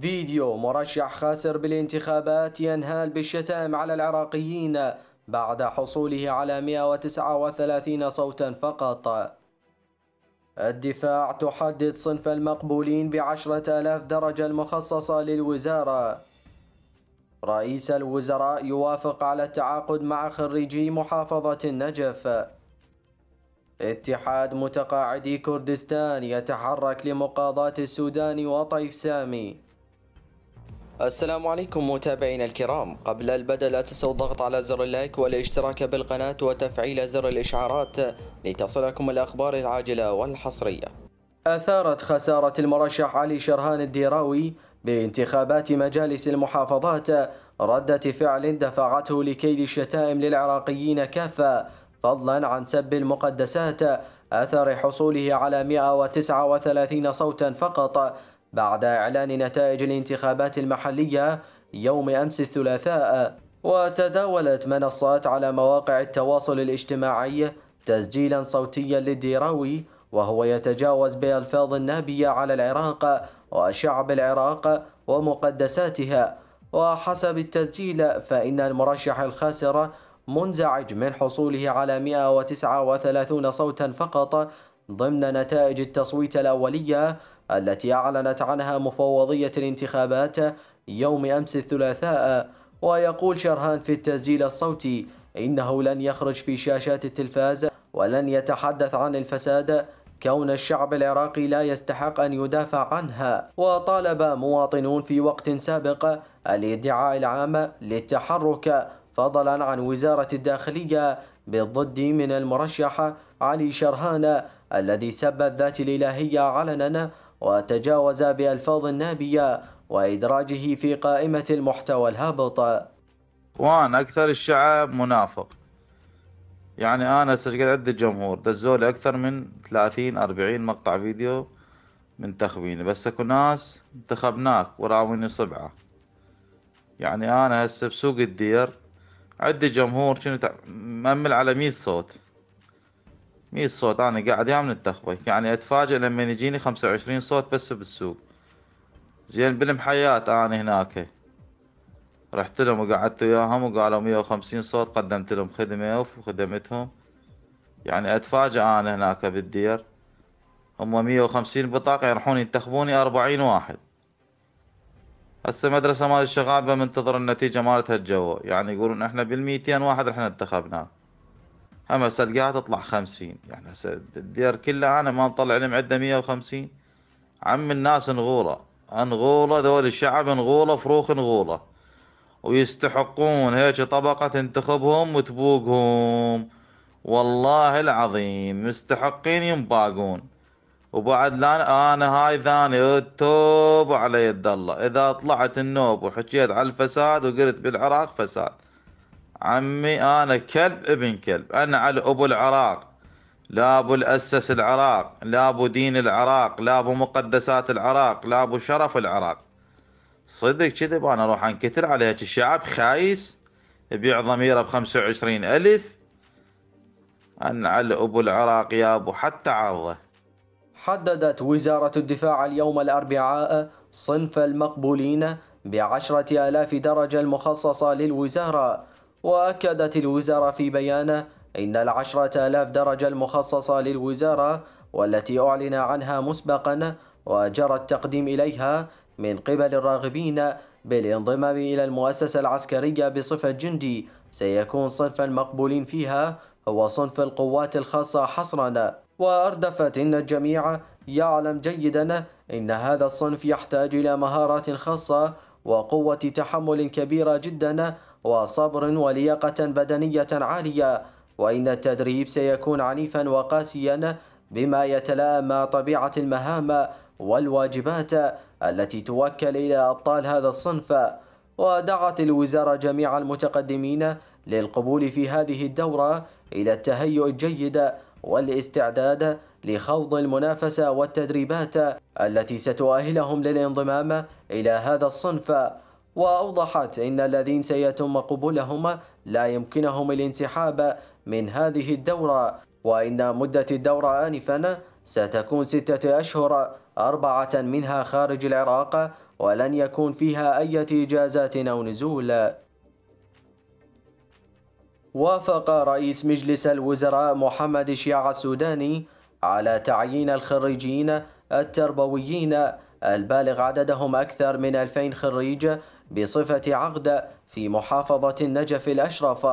فيديو مرشح خاسر بالانتخابات ينهال بالشتائم على العراقيين بعد حصوله على 139 صوتا فقط الدفاع تحدد صنف المقبولين بعشرة آلاف درجة المخصصة للوزارة رئيس الوزراء يوافق على التعاقد مع خريجي محافظة النجف اتحاد متقاعدي كردستان يتحرك لمقاضاة السودان وطيف سامي السلام عليكم متابعينا الكرام قبل البدء لا تنسوا الضغط على زر اللايك والاشتراك بالقناة وتفعيل زر الإشعارات لتصلكم الأخبار العاجلة والحصرية أثارت خسارة المرشح علي شرهان الديراوي بانتخابات مجالس المحافظات ردة فعل دفعته لكيد الشتائم للعراقيين كافة فضلا عن سب المقدسات أثر حصوله على 139 صوتا فقط بعد إعلان نتائج الانتخابات المحلية يوم أمس الثلاثاء وتداولت منصات على مواقع التواصل الاجتماعي تسجيلا صوتيا للديراوي وهو يتجاوز بألفاظ نابية على العراق وشعب العراق ومقدساتها وحسب التسجيل فإن المرشح الخاسر منزعج من حصوله على 139 صوتا فقط ضمن نتائج التصويت الأولية التي أعلنت عنها مفوضية الانتخابات يوم أمس الثلاثاء ويقول شرهان في التسجيل الصوتي إنه لن يخرج في شاشات التلفاز ولن يتحدث عن الفساد كون الشعب العراقي لا يستحق أن يدافع عنها وطالب مواطنون في وقت سابق الادعاء العام للتحرك فضلا عن وزارة الداخلية بالضد من المرشح علي شرهان الذي سب الذات الإلهية علنا وتجاوز بألفاظ نابية وإدراجه في قائمة المحتوى الهابط وأنا أكثر الشعب منافق يعني أنا قاعد عدة جمهور دزولي أكثر من 30 40 مقطع فيديو من تخبيني بس اكو ناس انتخبناك وراوني صبعه يعني انا هسه بسوق الدير عندي جمهور كنت مأمل على 100 صوت 100 صوت انا قاعد يا من التخبي يعني اتفاجئ لما يجيني 25 صوت بس بالسوق زين بالمحيات انا هناك رحت لهم وقعدت وياهم وقالوا 150 صوت قدمت لهم خدمة وخدمتهم يعني اتفاجئ انا هناك بالدير هم 150 بطاقة يروحون ينتخبوني 40 واحد هسه مدرسة مال الشغابة منتظر النتيجة مالتها الجو يعني يقولون احنا بال 200 واحد رحنا انتخبناه اما هسه القاها تطلع 50 يعني هسه الدير كله انا ما نطلع لي معدة 150 عم الناس نغورة انغولة ذول الشعب انغولة فروخ انغولة ويستحقون هيك طبقة تنتخبهم وتبوقهم والله العظيم مستحقين ينباقون وبعد لا انا هاي ثاني توب على يد الله اذا طلعت النوب وحكيت على الفساد وقلت بالعراق فساد عمي أنا كلب ابن كلب أنا على أبو العراق لا أبو الأسس العراق لا أبو دين العراق لا أبو مقدسات العراق لا أبو شرف العراق صدق كذب أنا أروح أنكتر على هيك الشعب خايس يبيع ضميره بخمسة وعشرين ألف انا على أبو العراق يا أبو حتى عرضه حددت وزارة الدفاع اليوم الأربعاء صنف المقبولين بعشرة آلاف درجة المخصصة للوزارة وأكدت الوزارة في بيان إن العشرة آلاف درجة المخصصة للوزارة والتي أعلن عنها مسبقا وجرى التقديم إليها من قبل الراغبين بالانضمام إلى المؤسسة العسكرية بصفة جندي سيكون صنف المقبولين فيها هو صنف القوات الخاصة حصرا وأردفت إن الجميع يعلم جيدا إن هذا الصنف يحتاج إلى مهارات خاصة وقوة تحمل كبيرة جدا وصبر ولياقة بدنية عالية وإن التدريب سيكون عنيفا وقاسيا بما يتلائم مع طبيعة المهام والواجبات التي توكل إلى أبطال هذا الصنف ودعت الوزارة جميع المتقدمين للقبول في هذه الدورة إلى التهيؤ الجيد والاستعداد لخوض المنافسة والتدريبات التي ستؤهلهم للانضمام إلى هذا الصنف وأوضحت إن الذين سيتم قبولهم لا يمكنهم الانسحاب من هذه الدورة وإن مدة الدورة آنفا ستكون ستة أشهر أربعة منها خارج العراق ولن يكون فيها أي إجازات أو نزول وافق رئيس مجلس الوزراء محمد شيع السوداني على تعيين الخريجين التربويين البالغ عددهم أكثر من 2000 خريج بصفة عقد في محافظة النجف الأشرف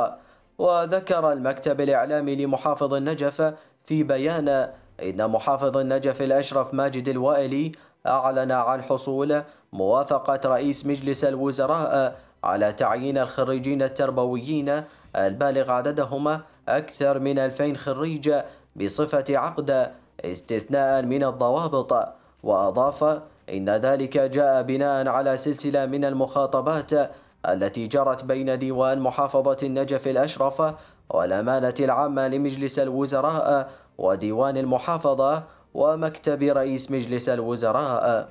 وذكر المكتب الإعلامي لمحافظ النجف في بيان إن محافظ النجف الأشرف ماجد الوائلي أعلن عن حصول موافقة رئيس مجلس الوزراء على تعيين الخريجين التربويين البالغ عددهم أكثر من 2000 خريج بصفة عقد استثناء من الضوابط وأضاف إن ذلك جاء بناء على سلسلة من المخاطبات التي جرت بين ديوان محافظة النجف الأشرف والأمانة العامة لمجلس الوزراء وديوان المحافظة ومكتب رئيس مجلس الوزراء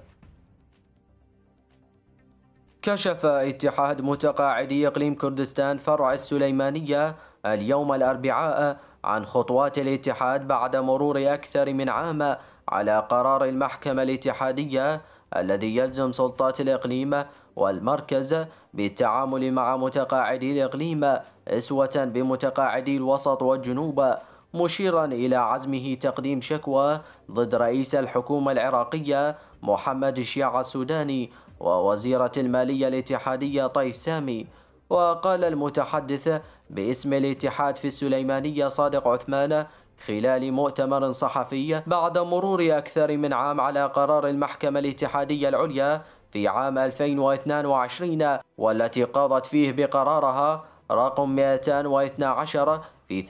كشف اتحاد متقاعدي إقليم كردستان فرع السليمانية اليوم الأربعاء عن خطوات الاتحاد بعد مرور أكثر من عام على قرار المحكمة الاتحادية الذي يلزم سلطات الإقليم والمركز بالتعامل مع متقاعدي الإقليم أسوة بمتقاعدي الوسط والجنوب مشيرا إلى عزمه تقديم شكوى ضد رئيس الحكومة العراقية محمد الشيعة السوداني ووزيرة المالية الاتحادية طيف سامي وقال المتحدث باسم الاتحاد في السليمانية صادق عثمان خلال مؤتمر صحفي بعد مرور أكثر من عام على قرار المحكمة الاتحادية العليا في عام 2022 والتي قاضت فيه بقرارها رقم 212 في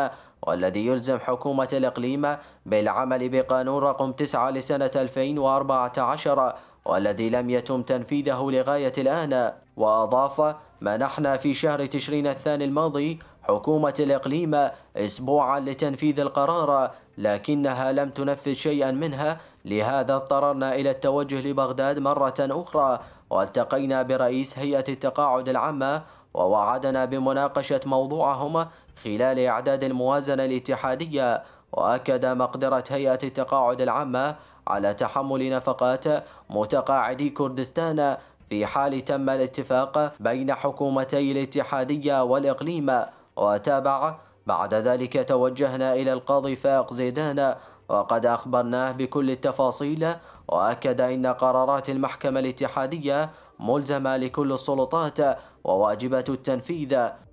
23/2022 والذي يلزم حكومة الإقليم بالعمل بقانون رقم 9 لسنة 2014 والذي لم يتم تنفيذه لغاية الآن وأضاف منحنا في شهر تشرين الثاني الماضي حكومة الإقليم أسبوعا لتنفيذ القرار لكنها لم تنفذ شيئا منها لهذا اضطررنا إلى التوجه لبغداد مرة أخرى والتقينا برئيس هيئة التقاعد العامة ووعدنا بمناقشة موضوعهم خلال إعداد الموازنة الاتحادية وأكد مقدرة هيئة التقاعد العامة على تحمل نفقات متقاعدي كردستان في حال تم الاتفاق بين حكومتي الاتحادية والإقليم وتابع بعد ذلك توجهنا إلى القاضي فاق زيدان وقد أخبرناه بكل التفاصيل وأكد أن قرارات المحكمة الاتحادية ملزمة لكل السلطات وواجبة التنفيذ